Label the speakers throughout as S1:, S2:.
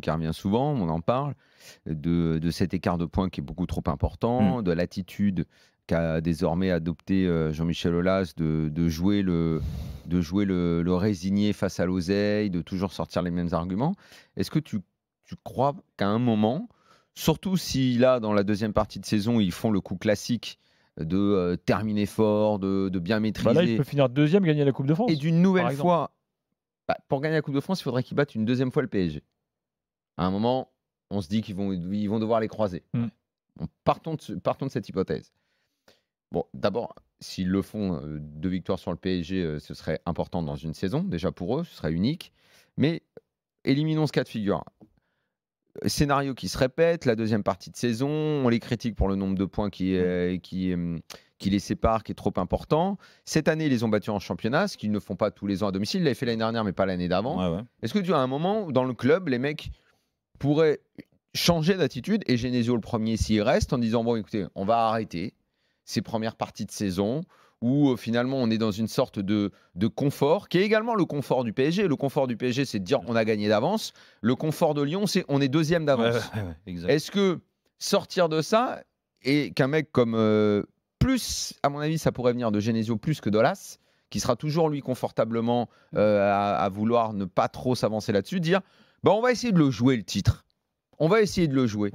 S1: qui revient souvent, on en parle, de, cet écart de points qui est beaucoup trop important, mm. de l'attitude qu'a désormais adopté euh, Jean-Michel Aulas de, jouer, le, de jouer le, résigné face à l'oseille, de toujours sortir les mêmes arguments. Est-ce que tu, crois qu'à un moment, surtout si là, dans la deuxième partie de saison, ils font le coup classique de euh, terminer fort, de, bien bah maîtriser. il peut
S2: finir deuxième, gagner la Coupe de France. Et d'une nouvelle fois,
S1: bah, pour gagner la Coupe de France, il faudrait qu'il batte une deuxième fois le PSG à un moment, on se dit qu'ils vont, ils vont devoir les croiser. Mm. Partons, de, cette hypothèse. Bon, d'abord, s'ils le font, euh, deux victoires sur le PSG, euh, ce serait important dans une saison, déjà pour eux, ce serait unique. Mais éliminons ce cas de figure. Scénario qui se répète, la deuxième partie de saison, on les critique pour le nombre de points qui, mm. euh, les sépare, qui est trop important. Cette année, ils les ont battus en championnat, ce qu'ils ne font pas tous les ans à domicile. Ils l'avaient fait l'année dernière, mais pas l'année d'avant. Est-ce que tu as un moment où, dans le club, les mecs pourrait changer d'attitude et Genesio le premier s'il reste en disant bon écoutez on va arrêter ces premières parties de saison où euh, finalement on est dans une sorte de, de confort qui est également le confort du PSG le confort du PSG c'est de dire on a gagné d'avance le confort de Lyon c'est on est deuxième d'avance est-ce que sortir de ça et qu'un mec comme euh, plus à mon avis ça pourrait venir de Genesio plus que Dolas qui sera toujours lui confortablement euh, à, à vouloir ne pas trop s'avancer là-dessus dire ben, on va essayer de le jouer le titre. On va essayer de le jouer.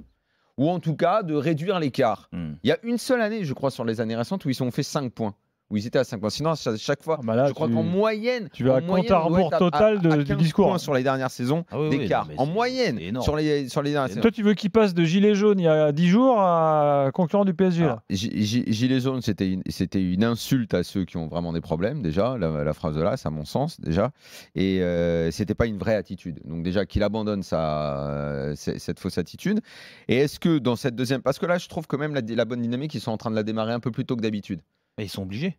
S1: Ou en tout cas de réduire l'écart. Hmm. Il y a une seule année, je crois, sur les années récentes où ils ont fait 5 points où ils étaient à 5 points. Sinon, à chaque fois, ah, bah je crois qu'en
S2: moyenne, tu vas compte à total de, du discours hein. sur
S1: les dernières saisons ah d'écart. en moyenne, sur les, sur les dernières saisons. Toi,
S2: tu veux qu'il passe de gilet jaune il y a 10 jours à concurrent du PSG ah,
S1: Gilet jaune, c'était une, une insulte à ceux qui ont vraiment des problèmes déjà. La, phrase de là, c'est à mon sens déjà. Et ce euh, c'était pas une vraie attitude. Donc déjà qu'il abandonne sa, euh, cette fausse attitude. Et est-ce que dans cette deuxième, parce que là, je trouve que même la, la bonne dynamique,
S2: ils sont en train de la démarrer un peu plus tôt que d'habitude. Mais ils sont obligés.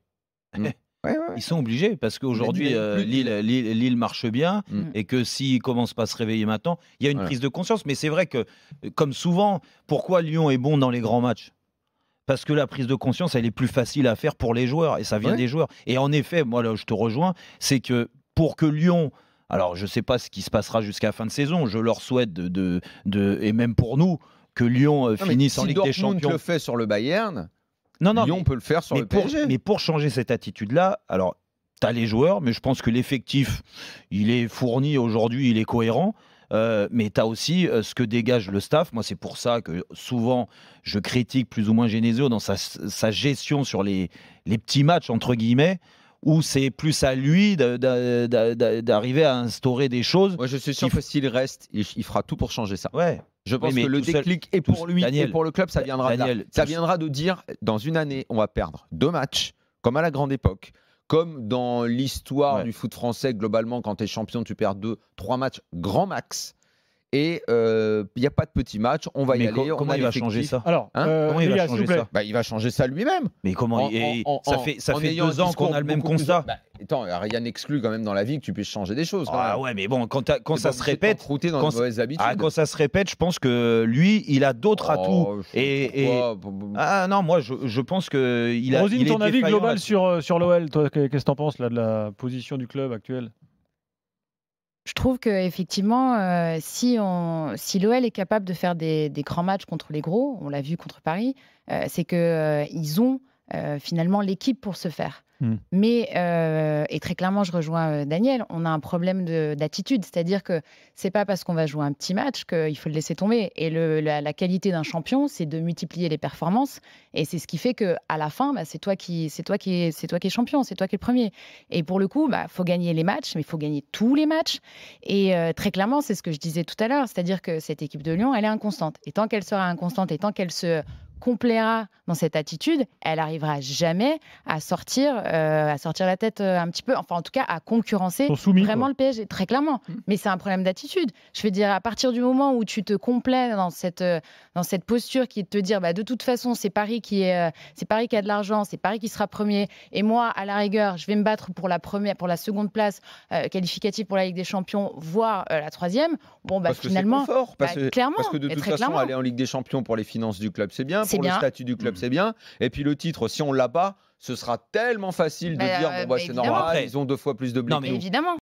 S2: Mm. Ils sont obligés parce qu'aujourd'hui euh, Lille l'île marche bien mm. et que s'ils commencent pas à se réveiller maintenant, il y a une prise de conscience. Mais c'est vrai que, comme souvent, pourquoi Lyon est bon dans les grands matchs parce que la prise de conscience, elle est plus facile à faire pour les joueurs et ça vient des joueurs. Et en effet, moi là, je te rejoins, c'est que pour que Lyon alors, je ne sais pas ce qui se passera jusqu'à la fin de saison. Je leur souhaite de, de, et même pour nous, que Lyon euh, finisse en Ligue des Champions. le fait sur le Bayern, non, non. Lyon peut le faire sur mais le Pour, mais pour changer cette attitude-là, alors, tu as les joueurs, mais je pense que l'effectif, il est fourni aujourd'hui, il est cohérent. Euh, mais tu as aussi euh, ce que dégage le staff. Moi, c'est pour ça que souvent, je critique plus ou moins Genesio dans sa, gestion sur les, les petits matchs, entre guillemets où c'est plus à lui d'arriver à instaurer des choses. Moi, je suis sûr que s'il reste, il fera tout
S1: pour changer ça. Ouais. Je pense que le déclic est pour lui et pour le club, ça viendra de Ça viendra de dire dans une année, on va perdre deux matchs, comme à la grande époque, comme dans l'histoire du foot français, globalement, quand tu es champion, tu perds deux, trois matchs, grand max. Et il euh, n'y a pas de petit match, on va y aller. Hein euh, comment il va changer ça Alors, comment il va changer ça Il va changer ça lui-même. Mais comment Ça fait, ça deux ans qu'on a le même constat. Bah, rien
S2: n'exclut quand même dans la vie que tu puisses changer des choses. ah ouais, mais bon, quand, quand ça se répète.
S1: Dans quand, ah,
S2: quand ça se répète, je pense que lui, il a d'autres oh, atouts. Et, Ah non, moi, je, pense qu'il a. Rosine, ton avis global sur, euh, l'OL, toi, qu'est-ce que tu en penses de la position du club actuel
S3: je trouve que effectivement, euh, si, on, l'OL est capable de faire des, grands matchs contre les gros, on l'a vu contre Paris, euh, c'est qu'ils euh, ont euh, finalement l'équipe pour se faire. Hmm. Mais, euh, et très clairement, je rejoins euh, Daniel, on a un problème d'attitude. C'est-à-dire que c'est pas parce qu'on va jouer un petit match qu'il faut le laisser tomber. Et la, qualité d'un champion, c'est de multiplier les performances. Et c'est ce qui fait que à la fin, bah, c'est toi, qui, toi, toi qui es champion, c'est toi qui es le premier. Et pour le coup, il bah, faut gagner les matchs, mais il faut gagner tous les matchs. Et très clairement, c'est ce que je disais tout à l'heure. C'est-à-dire que cette équipe de Lyon, elle est inconstante. Et tant qu'elle sera inconstante et tant qu'elle se complaira dans cette attitude, elle arrivera jamais à sortir, euh, à sortir la tête euh, un petit peu, enfin en tout cas à concurrencer vraiment le PSG, très clairement. Mm. Mais c'est un problème d'attitude. Je veux dire, à partir du moment où tu te complais dans cette, euh, dans cette posture qui te dire, bah, de toute façon, c'est Paris, qui est, c'est Paris qui a de l'argent, c'est Paris qui sera premier, et moi, à la rigueur, je vais me battre pour la, première, pour la seconde place qualificative pour la Ligue des Champions, voire la troisième, bon, bah, parce finalement, bah, parce clairement, parce que de toute façon, aller
S1: en Ligue des Champions pour les finances du club, c'est bien pour le statut du club, mm. c'est bien. Et puis le titre, si on l'a pas, ce sera tellement facile de bah, dire bon bah, bah, c'est normal, ils ont deux fois plus de blé. Non, mais évidemment.